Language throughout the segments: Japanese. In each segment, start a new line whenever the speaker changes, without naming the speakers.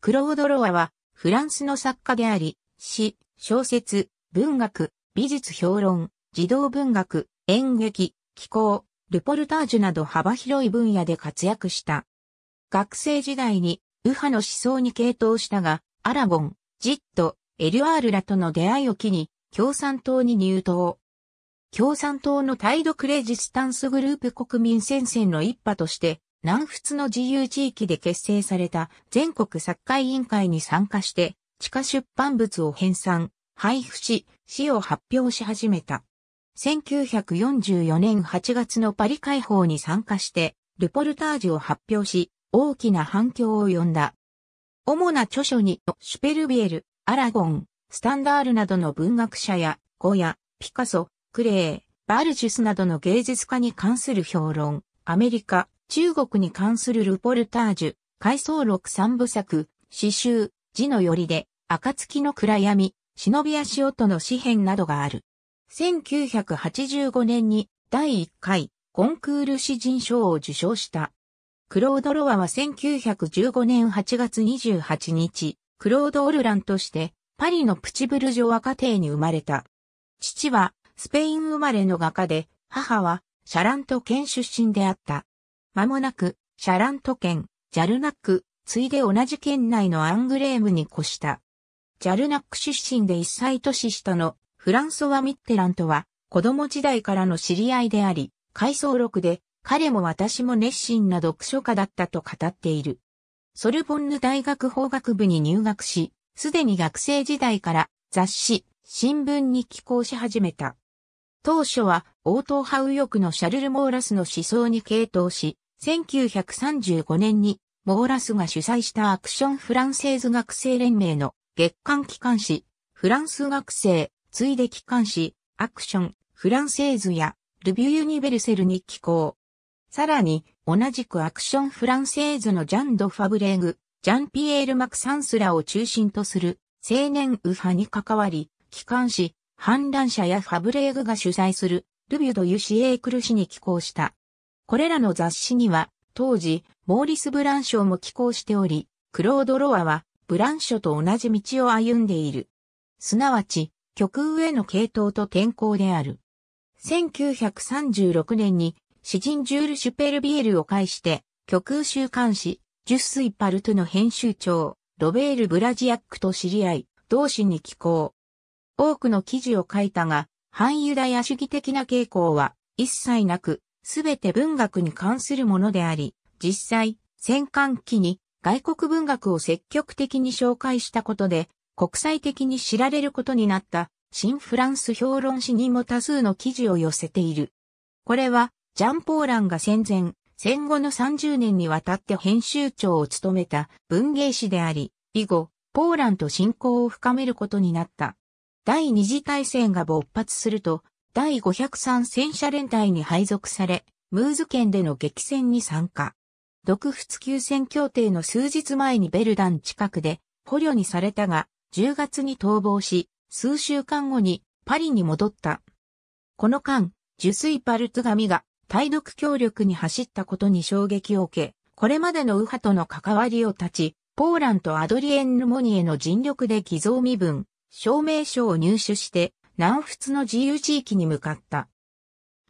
クロード・ロアは、フランスの作家であり、詩、小説、文学、美術評論、児童文学、演劇、気候、ルポルタージュなど幅広い分野で活躍した。学生時代に、右派の思想に傾倒したが、アラゴン、ジット、エルアールらとの出会いを機に、共産党に入党。共産党の態度クレジスタンスグループ国民戦線の一派として、南仏の自由地域で結成された全国作家委員会に参加して、地下出版物を編纂、配布し、詩を発表し始めた。1944年8月のパリ解放に参加して、ルポルタージュを発表し、大きな反響を呼んだ。主な著書に、シュペルビエル、アラゴン、スタンダールなどの文学者や、ゴヤ、ピカソ、クレー、バルジュスなどの芸術家に関する評論、アメリカ、中国に関するルポルタージュ、回想録三部作、詩集、字のよりで、暁の暗闇、忍び足音の詩編などがある。1985年に第1回コンクール詩人賞を受賞した。クロード・ロワは1915年8月28日、クロード・オルランとしてパリのプチブルジョワ家庭に生まれた。父はスペイン生まれの画家で、母はシャラント県出身であった。間もなく、シャラント県、ジャルナック、ついで同じ県内のアングレームに越した。ジャルナック出身で1歳年下のフランソワ・ミッテランとは子供時代からの知り合いであり、回想録で彼も私も熱心な読書家だったと語っている。ソルボンヌ大学法学部に入学し、すでに学生時代から雑誌、新聞に寄稿し始めた。当初は、応答派右翼のシャルル・モーラスの思想に傾倒し、1935年にモーラスが主催したアクションフランセーズ学生連盟の月間機関誌、フランス学生、ついで機関誌、アクション、フランセーズや、ルビュー・ユニベルセルに寄稿。さらに、同じくアクションフランセーズのジャン・ド・ファブレーグ、ジャン・ピエール・マクサンスらを中心とする青年右派に関わり、機関誌、反乱者やファブレーグが主催するルビュド・ユシエークル氏に寄稿した。これらの雑誌には、当時、モーリス・ブランショーも寄稿しており、クロード・ロアは、ブランショーと同じ道を歩んでいる。すなわち、極右への系統と転向である。1936年に、詩人ジュール・シュペルビエルを介して、極右週刊誌、ジュスイ・パルトゥの編集長、ロベール・ブラジアックと知り合い、同誌に寄稿。多くの記事を書いたが、反ユダヤ主義的な傾向は一切なく、すべて文学に関するものであり、実際、戦艦期に外国文学を積極的に紹介したことで、国際的に知られることになった新フランス評論誌にも多数の記事を寄せている。これは、ジャン・ポーランが戦前、戦後の30年にわたって編集長を務めた文芸誌であり、以後、ポーランと親交を深めることになった。第二次大戦が勃発すると、第503戦車連隊に配属され、ムーズ県での激戦に参加。独仏休戦協定の数日前にベルダン近くで捕虜にされたが、10月に逃亡し、数週間後にパリに戻った。この間、受水パルツ紙が対独協力に走ったことに衝撃を受け、これまでの右派との関わりを断ち、ポーランとアドリエン・ルモニエの尽力で偽造身分、証明書を入手して、南仏の自由地域に向かった。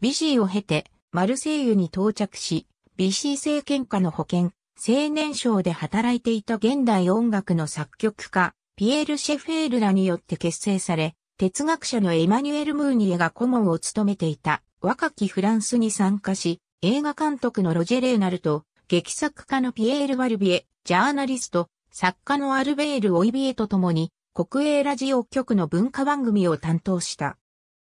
ビシーを経て、マルセイユに到着し、ビシー政権下の保険、青年省で働いていた現代音楽の作曲家、ピエール・シェフェールらによって結成され、哲学者のエマニュエル・ムーニエが顧問を務めていた若きフランスに参加し、映画監督のロジェ・レーナルと、劇作家のピエール・ワルビエ、ジャーナリスト、作家のアルベール・オイビエと共に、国営ラジオ局の文化番組を担当した。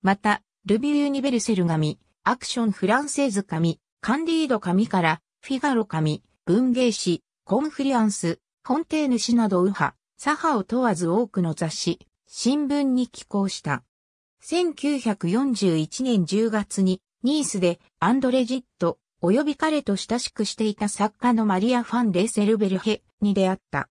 また、ルビュユニベルセル紙、アクションフランセーズ紙、カンディード紙から、フィガロ紙、文芸誌、コンフリアンス、フォンテーヌ氏など右派、左派を問わず多くの雑誌、新聞に寄稿した。1941年10月に、ニースでアンドレジット、及び彼と親しくしていた作家のマリア・ファン・レーセルベルヘに出会った。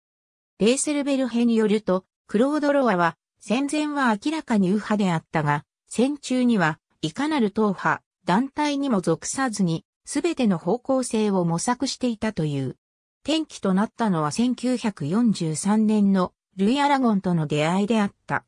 レーセルベルヘによると、クロードロアは、戦前は明らかに右派であったが、戦中には、いかなる党派、団体にも属さずに、すべての方向性を模索していたという。転機となったのは1943年のルイ・アラゴンとの出会いであった。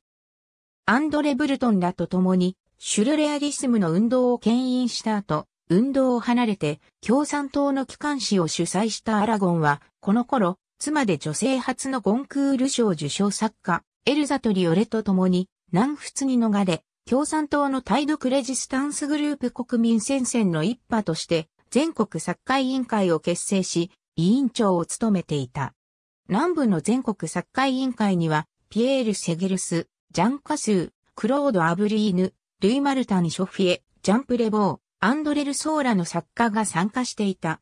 アンドレ・ブルトンらと共に、シュルレアリスムの運動を牽引した後、運動を離れて共産党の機関誌を主催したアラゴンは、この頃、妻で女性初のゴンクール賞受賞作家、エルザとリオレと共に、南仏に逃れ、共産党の対独レジスタンスグループ国民戦線の一派として、全国サッカー委員会を結成し、委員長を務めていた。南部の全国サッカー委員会には、ピエール・セゲルス、ジャン・カスー、クロード・アブリーヌ、ルイ・マルタン・ショフィエ、ジャンプ・レボー、アンドレル・ソーラの作家が参加していた。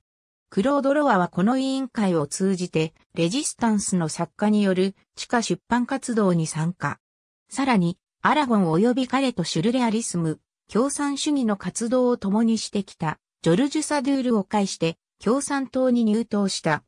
クロード・ロワはこの委員会を通じて、レジスタンスの作家による地下出版活動に参加。さらに、アラゴン及び彼とシュルレアリスム、共産主義の活動を共にしてきた、ジョルジュ・サドゥールを介して、共産党に入党した。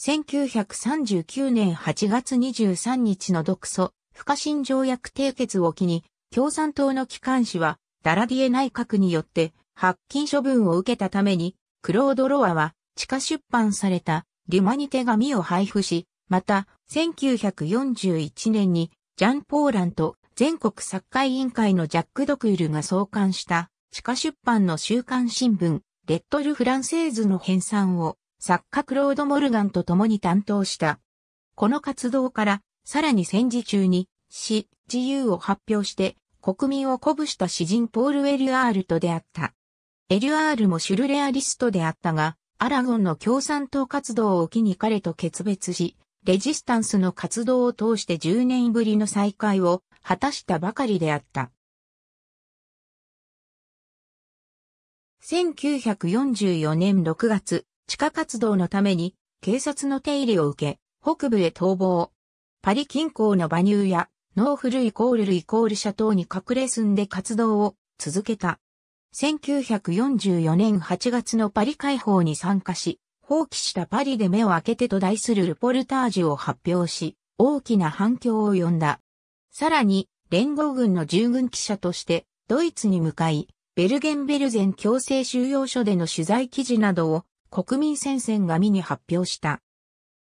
1939年8月23日の独ソ、不可侵条約締結を機に、共産党の機関紙は、ダラディエ内閣によって、発禁処分を受けたために、クロード・ロアは、地下出版された、デュマニ手紙を配布し、また、1941年に、ジャン・ポーランと全国作家委員会のジャック・ドクールが創刊した、地下出版の週刊新聞、レッドル・フランセーズの編纂を、作家クロード・モルガンと共に担当した。この活動から、さらに戦時中に、死、自由を発表して、国民を鼓舞した詩人ポール・ウェリュアールと出会った。エリュアールもシュルレアリストであったが、アラゴンの共産党活動を機に彼と決別し、レジスタンスの活動を通して10年ぶりの再会を果たしたばかりであった。1944年6月、地下活動のために警察の手入れを受け、北部へ逃亡。パリ近郊のバニューやノーフルイコールルイコールシャトーに隠れ住んで活動を続けた。1944年8月のパリ解放に参加し、放棄したパリで目を開けてと題するルポルタージュを発表し、大きな反響を呼んだ。さらに、連合軍の従軍記者として、ドイツに向かい、ベルゲンベルゼン強制収容所での取材記事などを国民戦線が見に発表した。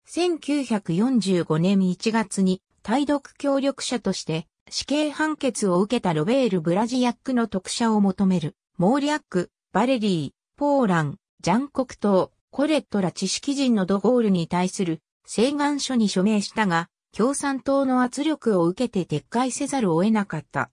1945年1月に、対独協力者として、死刑判決を受けたロベール・ブラジアックの特赦を求める。モーリャック、バレリー、ポーラン、ジャンコクトー、コレットら知識人のドゴールに対する請願書に署名したが、共産党の圧力を受けて撤回せざるを得なかった。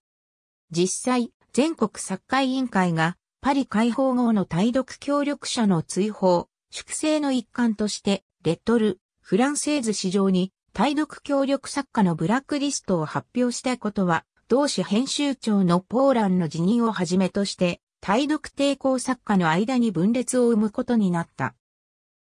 実際、全国作家委員会がパリ解放後の対独協力者の追放、粛清の一環として、レトル、フランセーズ市場に対独協力作家のブラックリストを発表したことは、同紙編集長のポーランの辞任をはじめとして、対独抵抗作家の間に分裂を生むことになった。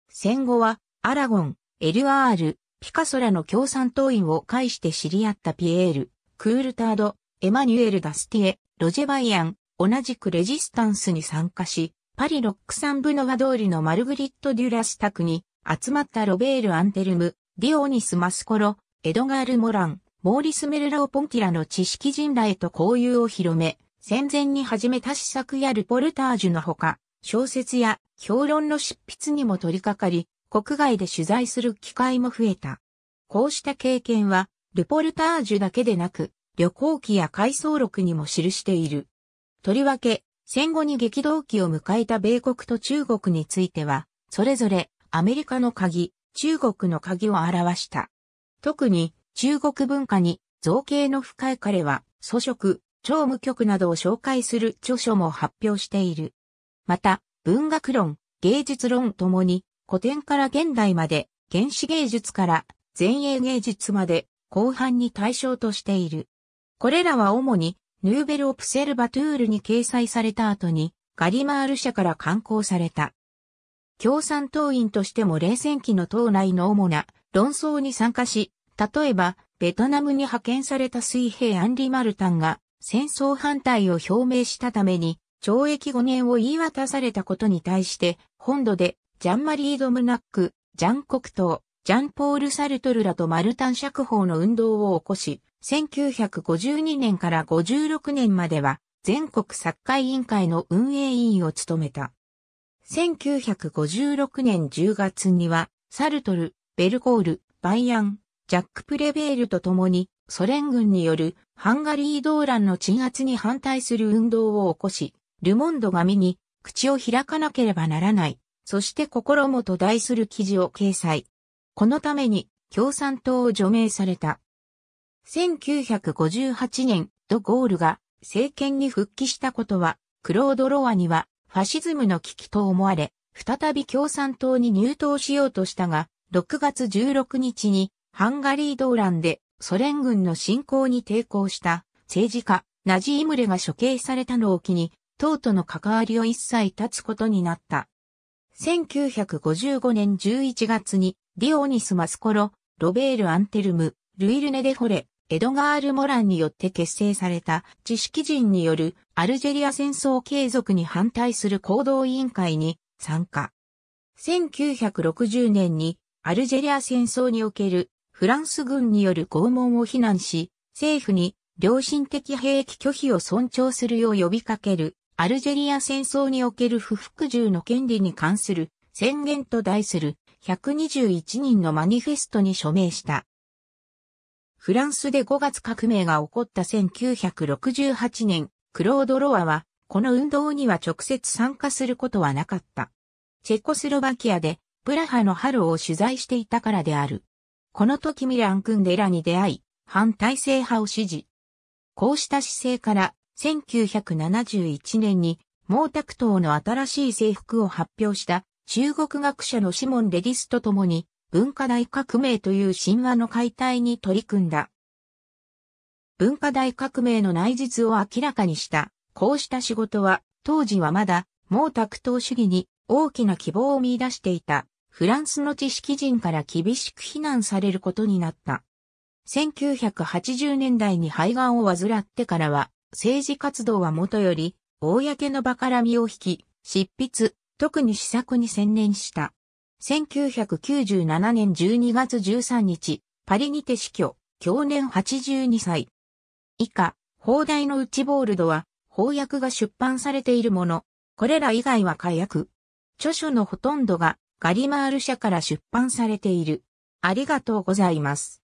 戦後は、アラゴン、エルアール、ピカソラの共産党員を介して知り合ったピエール、クールタード、エマニュエル・ダスティエ、ロジェバイアン、同じくレジスタンスに参加し、パリロックサンブノワ通りのマルグリット・デュラス宅に集まったロベール・アンテルム、ディオニス・マスコロ、エドガール・モラン、モーリス・メルラオ・ポンティラの知識人らへと交友を広め、戦前に始めた試作やルポルタージュのほか、小説や評論の執筆にも取り掛かり、国外で取材する機会も増えた。こうした経験は、ルポルタージュだけでなく、旅行記や回想録にも記している。とりわけ、戦後に激動期を迎えた米国と中国については、それぞれアメリカの鍵、中国の鍵を表した。特に中国文化に造形の深い彼は、祖食、超務局などを紹介する著書も発表している。また、文学論、芸術論ともに、古典から現代まで、原始芸術から前衛芸術まで、後半に対象としている。これらは主に、ヌーベル・オプセルバトゥールに掲載された後に、ガリマール社から刊行された。共産党員としても冷戦期の党内の主な論争に参加し、例えば、ベトナムに派遣された水兵アンリ・マルタンが、戦争反対を表明したために、懲役5年を言い渡されたことに対して、本土で、ジャンマリー・ドムナック、ジャン・コクトジャン・ポール・サルトルらとマルタン釈放の運動を起こし、1952年から56年までは、全国サッカー委員会の運営委員を務めた。1956年10月には、サルトル、ベルコール、バイアン、ジャック・プレベールと共にソ連軍によるハンガリー動乱の鎮圧に反対する運動を起こし、ルモンド紙に口を開かなければならない、そして心もと題する記事を掲載。このために共産党を除名された。1958年、ド・ゴールが政権に復帰したことは、クロード・ロワにはファシズムの危機と思われ、再び共産党に入党しようとしたが、6月16日にハンガリー動乱でソ連軍の侵攻に抵抗した政治家ナジームレが処刑されたのを機に、党との関わりを一切断つことになった。1955年11月にディオニス・マスコロ、ロベール・アンテルム、ルイルネ・デ・ホレ、エドガール・モランによって結成された知識人によるアルジェリア戦争継続に反対する行動委員会に参加。1960年にアルジェリア戦争におけるフランス軍による拷問を非難し、政府に良心的兵役拒否を尊重するよう呼びかける、アルジェリア戦争における不服従の権利に関する宣言と題する121人のマニフェストに署名した。フランスで5月革命が起こった1968年、クロード・ロアは、この運動には直接参加することはなかった。チェコスロバキアで、プラハの春を取材していたからである。この時ミラン・クンデラに出会い、反体制派を支持。こうした姿勢から、1971年に毛沢東の新しい制服を発表した中国学者のシモン・レディスと共に文化大革命という神話の解体に取り組んだ。文化大革命の内実を明らかにしたこうした仕事は当時はまだ毛沢東主義に大きな希望を見出していたフランスの知識人から厳しく非難されることになった。1980年代に肺がんを患ってからは、政治活動はもとより、公の場から身を引き、執筆、特に試作に専念した。1997年12月13日、パリにて死去、去年82歳。以下、放題の内ボールドは、法薬が出版されているもの、これら以外は火薬。著書のほとんどがガリマール社から出版されている。ありがとうございます。